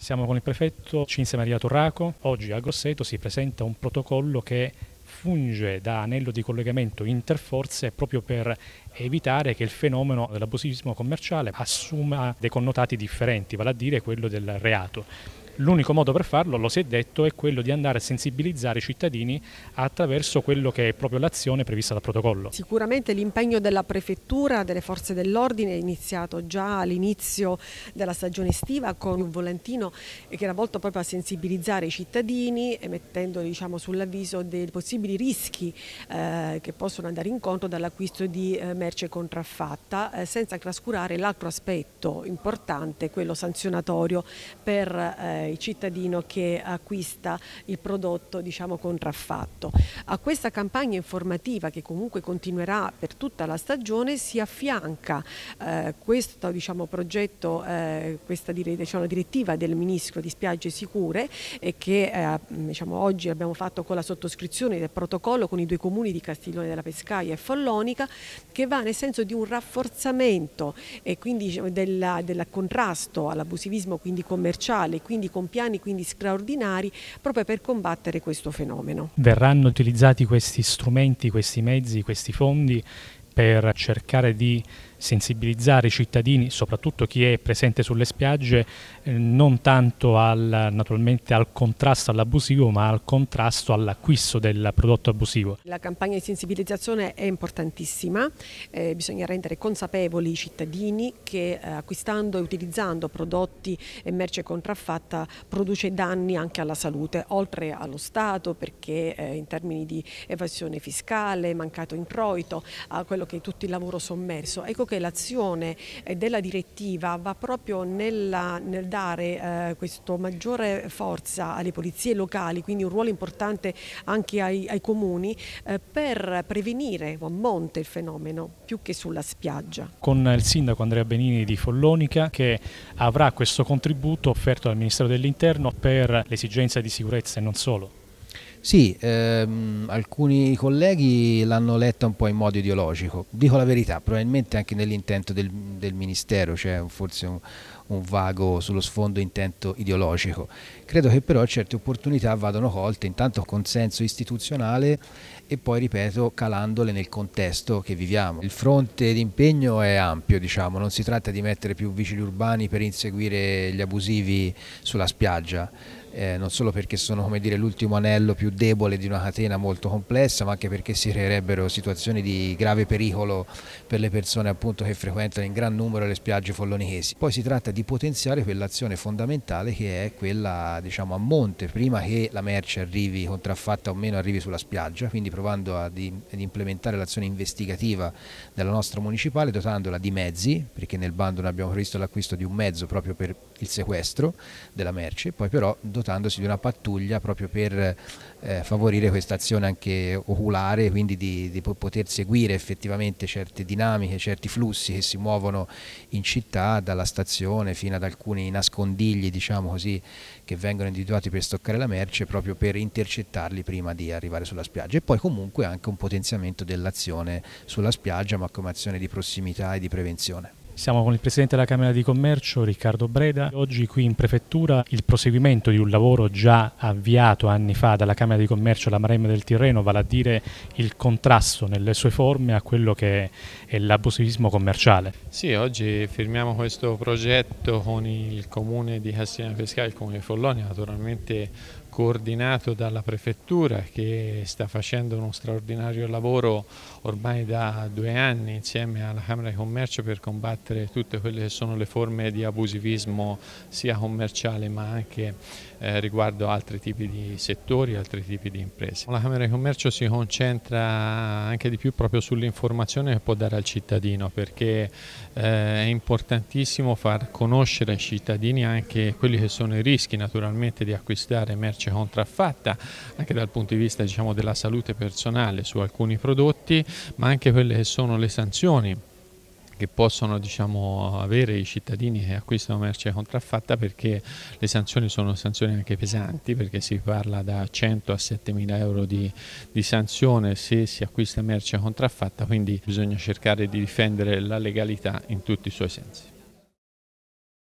Siamo con il prefetto Cinzia Maria Torraco. Oggi a Grosseto si presenta un protocollo che funge da anello di collegamento interforze proprio per evitare che il fenomeno dell'abusivismo commerciale assuma dei connotati differenti, vale a dire quello del reato. L'unico modo per farlo, lo si è detto, è quello di andare a sensibilizzare i cittadini attraverso quello che è proprio l'azione prevista dal protocollo. Sicuramente l'impegno della prefettura, delle forze dell'ordine è iniziato già all'inizio della stagione estiva con un volantino che era volto proprio a sensibilizzare i cittadini mettendo diciamo, sull'avviso dei possibili rischi eh, che possono andare incontro dall'acquisto di eh, merce contraffatta eh, senza trascurare l'altro aspetto importante, quello sanzionatorio per eh, il cittadino che acquista il prodotto diciamo, contraffatto. A questa campagna informativa che comunque continuerà per tutta la stagione si affianca eh, questo diciamo, progetto, eh, questa diciamo, direttiva del Ministro di Spiagge Sicure eh, che eh, diciamo, oggi abbiamo fatto con la sottoscrizione del protocollo con i due comuni di Castiglione della Pescaia e Follonica che va nel senso di un rafforzamento e quindi diciamo, del, del contrasto all'abusivismo quindi commerciale, quindi con con piani quindi straordinari proprio per combattere questo fenomeno. Verranno utilizzati questi strumenti, questi mezzi, questi fondi per cercare di sensibilizzare i cittadini, soprattutto chi è presente sulle spiagge, eh, non tanto al, naturalmente al contrasto all'abusivo, ma al contrasto all'acquisto del prodotto abusivo. La campagna di sensibilizzazione è importantissima, eh, bisogna rendere consapevoli i cittadini che eh, acquistando e utilizzando prodotti e merce contraffatta produce danni anche alla salute, oltre allo Stato perché eh, in termini di evasione fiscale, mancato introito, a quello che è tutto il lavoro sommerso. Ecco, che l'azione eh, della direttiva va proprio nella, nel dare eh, questo maggiore forza alle polizie locali, quindi un ruolo importante anche ai, ai comuni, eh, per prevenire o a monte il fenomeno più che sulla spiaggia. Con il sindaco Andrea Benini di Follonica che avrà questo contributo offerto dal Ministero dell'Interno per l'esigenza di sicurezza e non solo. Sì, ehm, alcuni colleghi l'hanno letta un po' in modo ideologico, dico la verità, probabilmente anche nell'intento del, del, Ministero cioè forse un, un, vago sullo sfondo intento ideologico. Credo che però certe opportunità vadano colte intanto con senso istituzionale e poi, ripeto, calandole nel contesto che viviamo. Il fronte d'impegno è ampio, diciamo, non si tratta di mettere più vigili urbani per inseguire gli abusivi sulla spiaggia eh, non solo perché sono l'ultimo anello più debole di una catena molto complessa, ma anche perché si creerebbero situazioni di grave pericolo per le persone appunto, che frequentano in gran numero le spiagge follonichesi. Poi si tratta di potenziare quell'azione fondamentale che è quella diciamo, a monte, prima che la merce arrivi contraffatta o meno arrivi sulla spiaggia, quindi provando ad, ad implementare l'azione investigativa della nostra municipale dotandola di mezzi, perché nel bando abbiamo previsto l'acquisto di un mezzo proprio per il sequestro della merce, poi però dotandosi di una pattuglia proprio per eh, favorire questa azione anche oculare, quindi di, di, poter seguire effettivamente certe dinamiche, certi flussi che si muovono in città, dalla stazione fino ad alcuni nascondigli diciamo così, che vengono individuati per stoccare la merce, proprio per intercettarli prima di arrivare sulla spiaggia. E poi comunque anche un potenziamento dell'azione sulla spiaggia, ma come azione di prossimità e di prevenzione. Siamo con il Presidente della Camera di Commercio, Riccardo Breda. Oggi qui in Prefettura il proseguimento di un lavoro già avviato anni fa dalla Camera di Commercio alla Maremma del Tirreno, vale a dire il contrasto nelle sue forme a quello che è l'abusivismo commerciale. Sì, oggi firmiamo questo progetto con il Comune di Castiglione Pescale, il Comune di Follonia, naturalmente coordinato dalla prefettura che sta facendo uno straordinario lavoro ormai da due anni insieme alla Camera di Commercio per combattere tutte quelle che sono le forme di abusivismo sia commerciale ma anche eh, riguardo altri tipi di settori, altri tipi di imprese. La Camera di Commercio si concentra anche di più proprio sull'informazione che può dare al cittadino perché eh, è importantissimo far conoscere ai cittadini anche quelli che sono i rischi naturalmente di acquistare merci merce contraffatta anche dal punto di vista diciamo, della salute personale su alcuni prodotti, ma anche quelle che sono le sanzioni che possono diciamo, avere i cittadini che acquistano merce contraffatta perché le sanzioni sono sanzioni anche pesanti perché si parla da 100 a 7 mila euro di, di, sanzione se si acquista merce contraffatta quindi bisogna cercare di difendere la legalità in tutti i suoi sensi.